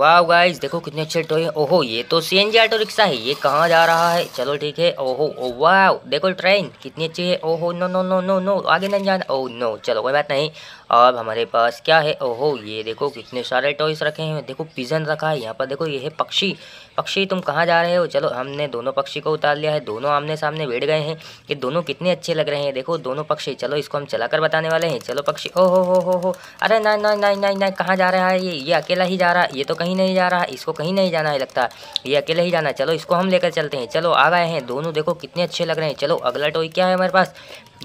वाह गाइस देखो कितने अच्छे टॉय है ओहो ये तो C N G auto rickshaw है ये कहाँ जा रहा है चलो ठीक है ओहो ओ वाह देखो ट्रेन कितनी अच्छी है ओहो no no no no no आगे नहीं जाना ओ नो चलो कोई बात नहीं अब हमारे पास क्या है ओहो ये देखो कितने सारे टॉयस रखे हैं देखो पिजन रखा है यहाँ पर देखो ये है पक्षी पक्षी तुम कहाँ जा रहे हो चलो हमने दोनों पक्षी को उतार लिया है दोनों आमने सामने बैठ गए हैं कि दोनों कितने अच्छे लग रहे हैं देखो दोनों पक्षी चलो इसको हम चलाकर बताने वाले हैं चलो पक्षी ओ हो हो हो हो अरे ना ना ना ना ना कहाँ जा रहा है ये ये अकेला ही जा रहा है ये तो कहीं नहीं जा रहा है इसको कहीं नहीं जाना है लगता ये अकेला ही जाना चलो इसको हम लेकर चलते हैं चलो आ गए हैं दोनों देखो कितने अच्छे लग रहे हैं चलो अगला टॉय क्या है हमारे पास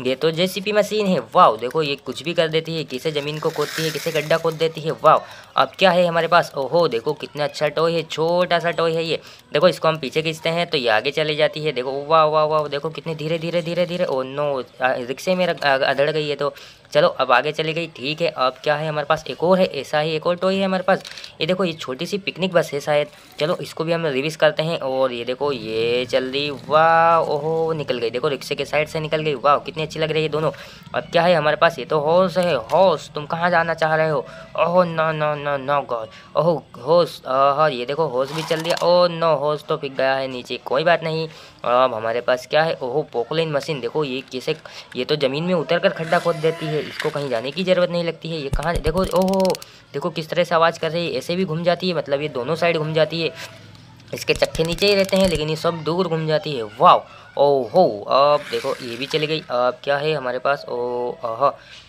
ये तो जेसीपी मशीन है वाव देखो ये कुछ भी कर देती है किसे ज़मीन को खोदती है किसे गड्ढा खोद देती है वाव अब क्या है हमारे पास ओहो देखो कितना अच्छा टॉय है छोटा सा टॉय है ये देखो इसको हम पीछे खींचते हैं तो ये आगे चली जाती है देखो वाह वाह वाह देखो कितने धीरे धीरे धीरे धीरे ओ नो रिक्शे में अधड़ गई है तो चलो अब आगे चली गई ठीक है अब क्या है हमारे पास एक और है ऐसा ही एक और टॉय है हमारे पास ये देखो ये छोटी सी पिकनिक बस है शायद चलो इसको भी हम रिविज़ करते हैं और ये देखो ये चल रही वाह ओहो निकल गई देखो रिक्शे के साइड से निकल गई वाह कितनी अच्छी लग रही है दोनों अब क्या है हमारे पास ये तो हॉर्स है हॉर्स तुम कहाँ जाना चाह रहे हो ओहो no no no no god ओहो हॉर्स ये देखो हॉर्स भी चल दिया ओह नो हॉर्स तो फिक गया है नीचे कोई बात नहीं अब हमारे पास क्या है ओहो पोकलिन मशीन देखो ये कैसे ये तो ज़मीन में उतर कर खड्डा खोद देती है है इसको कहीं जाने की ज़रूरत नहीं लगती है ये कहाँ देखो ओहो देखो किस तरह से आवाज़ कर रही है ऐसे भी घूम जाती है मतलब ये दोनों साइड घूम जाती है इसके चक्के नीचे ही रहते हैं लेकिन ये सब दूर घूम जाती है वाह ओहो अब देखो ये भी चली गई अब क्या है हमारे पास ओ आह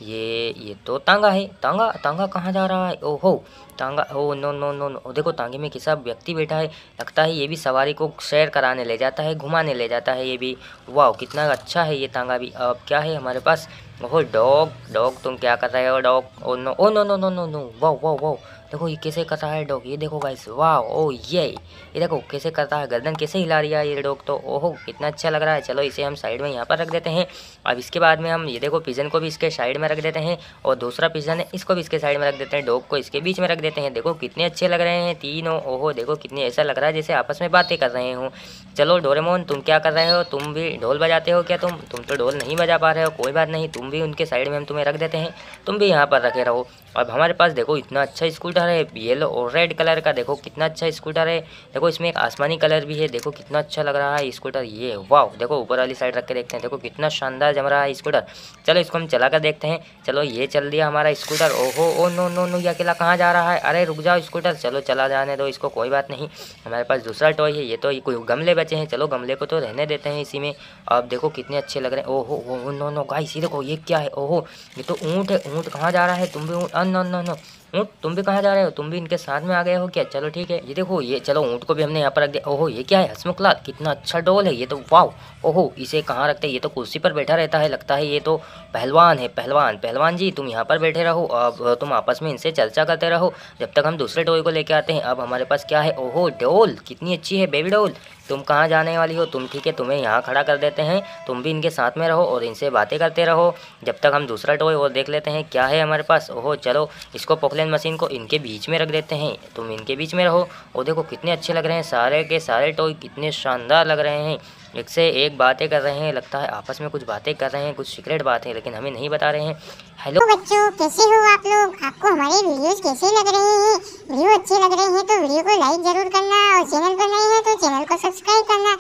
ये ये तो तांगा है तांगा तांगा कहाँ जा रहा है ओहो तांगा oh no no no no देखो तांगे में किसा व्यक्ति बैठा है लगता है ये भी सवारी को सैर कराने ले जाता है घुमाने ले जाता है ये भी वाह कितना अच्छा है ये तांगा भी अब क्या है हमारे पास ओहो डॉग डॉग तुम क्या कर रहे हो dog oh no oh no no no no no वाह वाह वाह देखो ये कैसे कर रहा है डॉग ये देखो गाइस वाह ओ ये ये देखो कैसे करता है गर्दन कैसे हिला रही है ये डॉग तो ओहो कितना अच्छा लग रहा है चलो इसे हम साइड में यहाँ पर रख देते हैं अब इसके बाद में हम ये देखो पिजन को भी इसके साइड में रख देते हैं और दूसरा पिजन है इसको भी इसके साइड में रख देते हैं डॉग को इसके बीच में रख देते हैं देखो कितने अच्छे लग रहे हैं तीनों ओहो देखो कितने ऐसा लग रहा है जैसे आपस में बातें कर रहे हो चलो डोरेमोन तुम क्या कर रहे हो तुम भी ढोल बजाते हो क्या तुम तुम तो ढोल नहीं बजा पा रहे हो कोई बात नहीं तुम भी उनके साइड में हम तुम्हें रख देते हैं तुम भी यहाँ पर रखे रहो अब हमारे पास देखो इतना अच्छा स्कूल स्कूटर है येलो और रेड कलर का देखो कितना अच्छा स्कूटर है देखो इसमें एक आसमानी कलर भी है देखो कितना अच्छा लग रहा है स्कूटर ये वाह देखो ऊपर वाली साइड रख के देखते हैं देखो कितना शानदार जम रहा है स्कूटर चलो इसको हम चला कर देखते हैं चलो ये चल दिया हमारा स्कूटर ओहो ओ नो नो नो ये अकेला कहाँ जा रहा है अरे रुक जाओ स्कूटर चलो चला जाने दो इसको कोई बात नहीं हमारे पास दूसरा टॉय है ये तो कोई गमले बचे हैं चलो गमले को तो रहने देते हैं इसी में अब देखो कितने अच्छे लग रहे हैं ओहो ओ नो नो गाई देखो ये क्या है ओहो ये तो ऊँट है ऊँट कहाँ जा रहा है तुम भी ऊँट अन नो नो ऊँट हम्म, तुम भी कहाँ जा रहे हो तुम भी इनके साथ में आ गए हो क्या चलो ठीक है ये देखो ये चलो ऊँट को भी हमने यहाँ पर रख दिया ओहो ये क्या है हसमुख लाल कितना अच्छा डोल है ये तो वाह ओहो इसे कहाँ रखते हैं ये तो कुर्सी पर बैठा रहता है लगता है ये तो पहलवान है पहलवान पहलवान जी तुम यहाँ पर बैठे रहो अब तुम आपस में इनसे चर्चा करते रहो जब तक हम दूसरे डोल को लेकर आते हैं अब हमारे पास क्या है ओहो डोल कितनी अच्छी है बेबी डोल तुम कहाँ जाने वाली हो तुम ठीक है तुम्हें यहाँ खड़ा कर देते हैं तुम भी इनके साथ में रहो और इनसे बातें करते रहो जब तक हम दूसरा टॉय और देख लेते हैं क्या है हमारे पास ओहो चलो इसको पोखलेन मशीन को इनके बीच में रख देते हैं तुम इनके बीच में रहो और देखो कितने अच्छे लग रहे हैं सारे के सारे टॉय कितने शानदार लग रहे हैं एक से एक बातें कर रहे हैं लगता है आपस में कुछ बातें कर रहे हैं कुछ सीक्रेट बात है लेकिन हमें नहीं बता रहे हैं हेलो तो बच्चों कैसे हो आप लोग आपको हमारे वीडियोस कैसे लग रहे हैं वीडियो अच्छे लग रहे हैं तो वीडियो को लाइक जरूर करना और चैनल पर नए हैं तो चैनल को सब्सक्राइब करना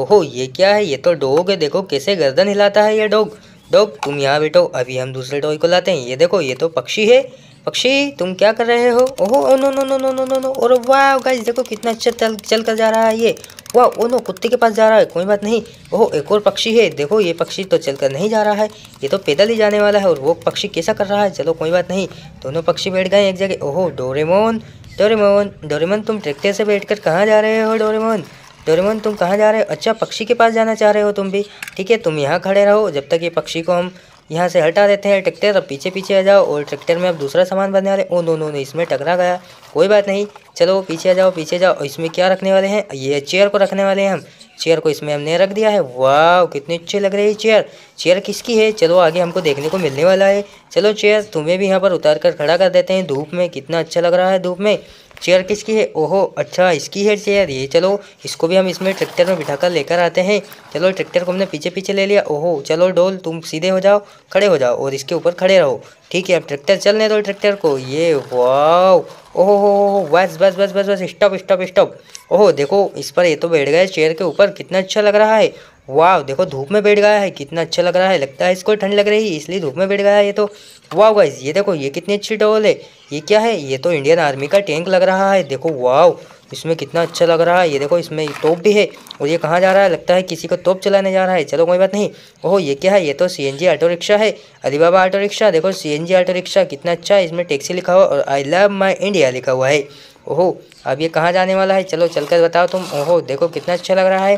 ओहो ये क्या है ये तो डोग है देखो कैसे गर्दन हिलाता है ये डोग डोग तुम यहाँ बैठो अभी हम दूसरे डोग को लाते हैं ये देखो ये तो पक्षी है पक्षी तुम क्या कर रहे हो ओहो oh no no no no no no no और वाह गाइस देखो कितना अच्छा चल चल कर जा रहा है ये वाह ओ नो कुत्ते के पास जा रहा है कोई बात नहीं ओहो एक और पक्षी है देखो ये पक्षी तो चलकर नहीं जा रहा है ये तो पैदल ही जाने वाला है और वो पक्षी कैसा कर रहा है चलो कोई बात नहीं दोनों पक्षी बैठ गए एक जगह ओहो डोरेमोन डोरेमोन डोरेमोन तुम ट्रैक्टर से कर कहाँ जा रहे हो डोरेमोन डोरेमोन तुम कहाँ जा रहे हो अच्छा पक्षी के पास जाना चाह रहे हो तुम भी ठीक है तुम यहाँ खड़े रहो जब तक ये पक्षी को हम यहाँ से हटा देते हैं ट्रैक्टर अब पीछे पीछे आ जाओ और ट्रैक्टर में अब दूसरा सामान बनने वाले ओ नो नो ने इसमें टकरा गया कोई बात नहीं चलो पीछे आ जाओ पीछे जाओ इसमें क्या रखने वाले हैं ये चेयर को रखने वाले हैं हम चेयर को इसमें हमने रख दिया है वाह कितनी अच्छी लग रही है चेयर चेयर किसकी है चलो आगे हमको देखने को मिलने वाला है चलो चेयर तुम्हें भी यहाँ पर उतार कर खड़ा कर देते हैं धूप में कितना अच्छा लग रहा है धूप में चेयर किसकी है ओहो अच्छा इसकी है चेयर ये चलो इसको भी हम इसमें ट्रैक्टर में बिठा कर लेकर आते हैं चलो ट्रैक्टर को हमने पीछे पीछे ले लिया ओहो चलो डोल तुम सीधे हो जाओ खड़े हो जाओ और इसके ऊपर खड़े रहो ठीक है अब ट्रैक्टर चलने दो ट्रैक्टर को ये वाओ ओहो हो बस बस बस बस बस स्टॉप स्टॉप स्टॉप ओहो देखो इस पर ये तो बैठ गए चेयर के ऊपर कितना अच्छा लग रहा है वाह देखो धूप में बैठ गया है कितना अच्छा लग रहा है लगता है इसको ठंड लग रही है इसलिए धूप में बैठ गया है ये तो वाह गाइज ये देखो ये कितनी अच्छी डॉल है ये क्या है ये तो इंडियन आर्मी का टैंक लग रहा है देखो वाह इसमें कितना अच्छा लग रहा है ये देखो इसमें तोप भी है और ये कहाँ जा रहा है लगता है किसी को तोप चलाने जा रहा है चलो कोई बात नहीं ओहो ये क्या है ये तो जी ऑटो रिक्शा है अलीबाबा ऑटो रिक्शा देखो जी ऑटो रिक्शा कितना अच्छा है इसमें टैक्सी लिखा हुआ और आई लव माई इंडिया लिखा हुआ है ओहो अब ये कहाँ जाने वाला है चलो चलकर बताओ तुम ओहो देखो कितना अच्छा लग रहा है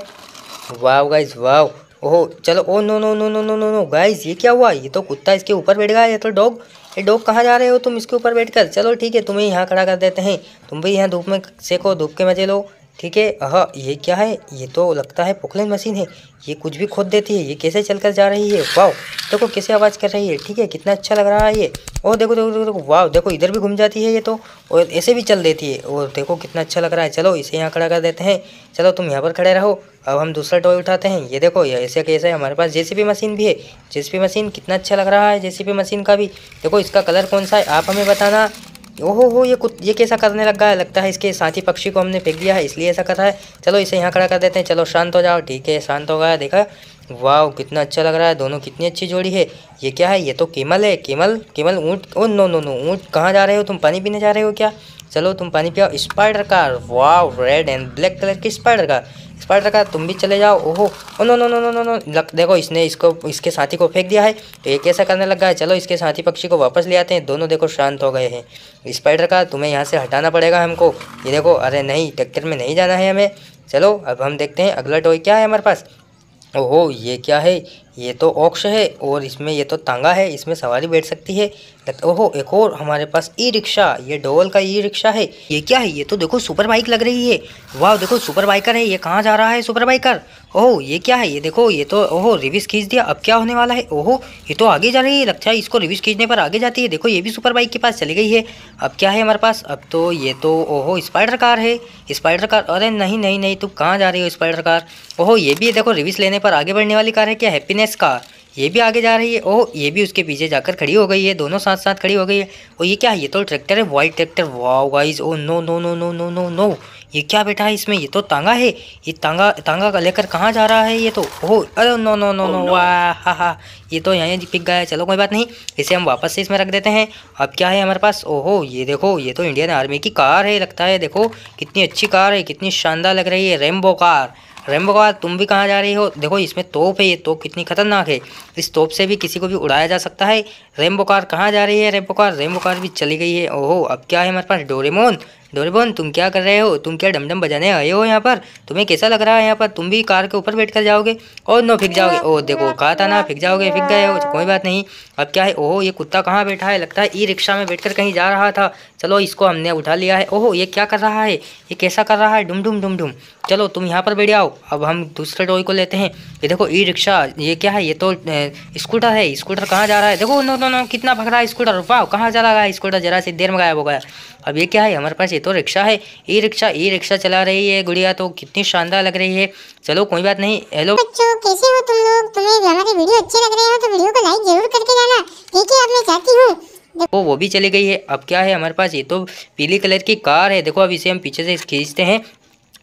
वाह गाइज वाह ओह चलो oh no no no no no no no guys ये क्या हुआ ये तो कुत्ता इसके ऊपर बैठ गया ये तो डॉग ये डॉग कहाँ जा रहे हो तुम इसके ऊपर बैठकर चलो ठीक है तुम्हें यहाँ खड़ा कर देते हैं तुम भी यहाँ धूप में सेको धूप के मजे लो ठीक है अह ये क्या है ये तो लगता है पोखलेन मशीन है ये कुछ भी खोद देती है ये कैसे चलकर जा रही है वाह देखो कैसे आवाज़ कर रही है ठीक है कितना अच्छा लग रहा है ये और देखो देखो देखो, देखो वाह देखो इधर भी घूम जाती है ये तो और ऐसे भी चल देती है और देखो कितना अच्छा लग रहा है चलो इसे यहाँ खड़ा कर देते हैं चलो तुम यहाँ पर खड़े रहो अब हम दूसरा टॉय उठाते हैं ये देखो ये ऐसे कैसे है हमारे पास पी मशीन भी है पी मशीन कितना अच्छा लग रहा है पी मशीन का भी देखो इसका कलर कौन सा है आप हमें बताना ओहो हो ये कुछ ये कैसा करने लग गया है लगता है इसके साथी पक्षी को हमने फेंक दिया है इसलिए ऐसा कर रहा है चलो इसे यहाँ खड़ा कर देते हैं चलो शांत हो जाओ ठीक है शांत हो गया देखा वाह कितना अच्छा लग रहा है दोनों कितनी अच्छी जोड़ी है ये क्या है ये तो केमल है केमल केमल ऊँट ओ नो नो नो ऊँट कहाँ जा रहे हो तुम पानी पीने जा रहे हो क्या चलो तुम पानी पियाओ स्पाइडर कार वाह रेड एंड ब्लैक कलर की स्पाइडर कार स्पाइडर रखा तुम भी चले जाओ ओहो oh no no no no no no देखो इसने इसको इसके साथी को फेंक दिया है तो ये कैसा करने लग है चलो इसके साथी पक्षी को वापस ले आते हैं दोनों देखो शांत हो गए हैं स्पाइडर का तुम्हें यहाँ से हटाना पड़ेगा हमको ये देखो अरे नहीं टक्कर में नहीं जाना है हमें चलो अब हम देखते हैं अगला टॉय क्या है हमारे पास ओहो ये क्या है ये तो ऑक्स है और इसमें ये तो तांगा है इसमें सवारी बैठ सकती है ओहो एक और हमारे पास ई रिक्शा ये डोवल का ई रिक्शा है ये क्या है ये तो देखो सुपर बाइक लग रही है वाह देखो सुपर बाइकर है ये कहाँ जा रहा है सुपर बाइकर ओहो ये क्या है ये देखो ये तो ओहो रिविस खींच दिया अब क्या होने वाला है ओहो ये तो आगे जा रही है लगता है इसको रिविस खींचने पर आगे जाती है देखो ये भी सुपर बाइक के पास चली गई है अब क्या है हमारे पास अब तो ये तो ओहो स्पाइडर कार है स्पाइडर कार अरे नहीं नहीं नहीं तुम कहाँ जा रही हो स्पाइडर कार ओहो ये भी देखो रिविस लेने पर आगे बढ़ने वाली कार है क्या हैप्पीनेस फिटनेस का ये भी आगे जा रही है और ये भी उसके पीछे जाकर खड़ी हो गई है दोनों साथ साथ खड़ी हो गई है और ये क्या है ये तो ट्रैक्टर है white tractor wow guys oh no no no no no no no ये क्या बैठा है इसमें ये तो तांगा है ये तांगा तांगा का लेकर कहाँ जा रहा है ये तो ओ अरे नो नो नो नो वाह हा हा ये तो यहाँ पिक गया चलो कोई बात नहीं इसे हम वापस से इसमें रख देते हैं अब क्या है हमारे पास ओहो ये देखो ये तो इंडियन आर्मी की कार है लगता है देखो कितनी अच्छी कार है कितनी शानदार लग रही है रेमबो कार रेमबो का तुम भी कहाँ जा रही हो देखो इसमें तोप है ये तोप कितनी खतरनाक है इस तोप से भी किसी को भी उड़ाया जा सकता है रेमबो कार कहाँ जा रही है रेमबो कार रेमबो कार भी चली गई है ओहो अब क्या है हमारे पास डोरेमोन डोरेबोन तुम क्या कर रहे हो तुम क्या डमडम बजाने आए हो यहाँ पर तुम्हें कैसा लग रहा है यहाँ पर तुम भी कार के ऊपर बैठ कर जाओगे और नो फिक जाओगे ओ देखो कहा था ना फिक जाओगे फिक गए हो कोई बात नहीं अब क्या है ओहो ये कुत्ता कहाँ बैठा है लगता है ई रिक्शा में बैठ कहीं जा रहा था चलो इसको हमने उठा लिया है ओहो ये क्या कर रहा है ये कैसा कर रहा है डुम डुम डुम डुम चलो तुम यहाँ पर बैठ जाओ अब हम दूसरे टॉय को लेते हैं ये देखो ई रिक्शा ये क्या है ये तो स्कूटर है स्कूटर कहाँ जा रहा है देखो नो नो नो कितना भग रहा है स्कूटर वाह कहाँ जा रहा है स्कूटर जरा सी देर में गायब हो गया अब ये क्या है हमारे पास ये तो रिक्शा है ई रिक्शा ई रिक्शा चला रही है गुड़िया तो कितनी शानदार लग रही है चलो कोई बात नहीं हेलो बच्चों कैसे हो तुम लोग तुम्हें हमारी वीडियो अच्छी लग रही तो वीडियो को लाइक जरूर करके जाना वो भी चली गई है अब क्या है हमारे पास ये तो पीली कलर की कार है देखो अब इसे हम पीछे से खींचते हैं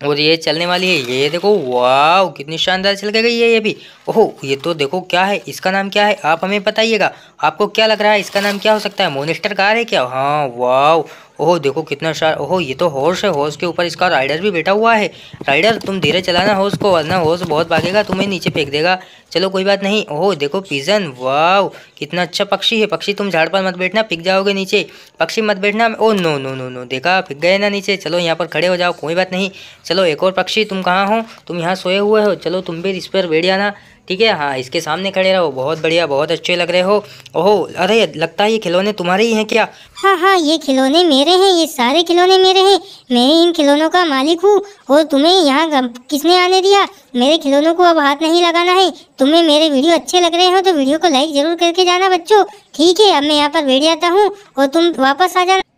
और ये चलने वाली है ये देखो वाह कितनी शानदार चल गई है ये भी ओहो ये तो देखो क्या है इसका नाम क्या है आप हमें बताइएगा आपको क्या लग रहा है इसका नाम क्या हो सकता है मोनिस्टर कार है क्या हाँ वाह ओहो देखो कितना शार ओहो ये तो हॉर्स है हॉर्स के ऊपर इसका राइडर भी बैठा हुआ है राइडर तुम धीरे चलाना हॉर्स को वरना हॉर्स बहुत भागेगा तुम्हें नीचे फेंक देगा चलो कोई बात नहीं ओहो देखो पिजन वाव कितना अच्छा पक्षी है पक्षी तुम झाड़ पर मत बैठना फिक जाओगे नीचे पक्षी मत बैठना oh no no no no देखा फिक गए ना नीचे चलो यहाँ पर खड़े हो जाओ कोई बात नहीं चलो एक और पक्षी तुम कहाँ हो तुम यहाँ सोए हुए हो चलो तुम भी इस पर बैठ जाना ठीक है हाँ इसके सामने खड़े रहो बहुत बढ़िया बहुत अच्छे लग रहे हो ओहो अरे लगता है ये खिलौने तुम्हारे ही हैं क्या हाँ हाँ ये खिलौने मेरे हैं ये सारे खिलौने मेरे हैं मैं ही इन खिलौनों का मालिक हूँ और तुम्हें यहाँ किसने आने दिया मेरे खिलौनों को अब हाथ नहीं लगाना है तुम्हें मेरे वीडियो अच्छे लग रहे हो तो वीडियो को लाइक जरूर करके जाना बच्चों ठीक है अब मैं यहाँ पर बैठ जाता हूँ और तुम वापस आ जाना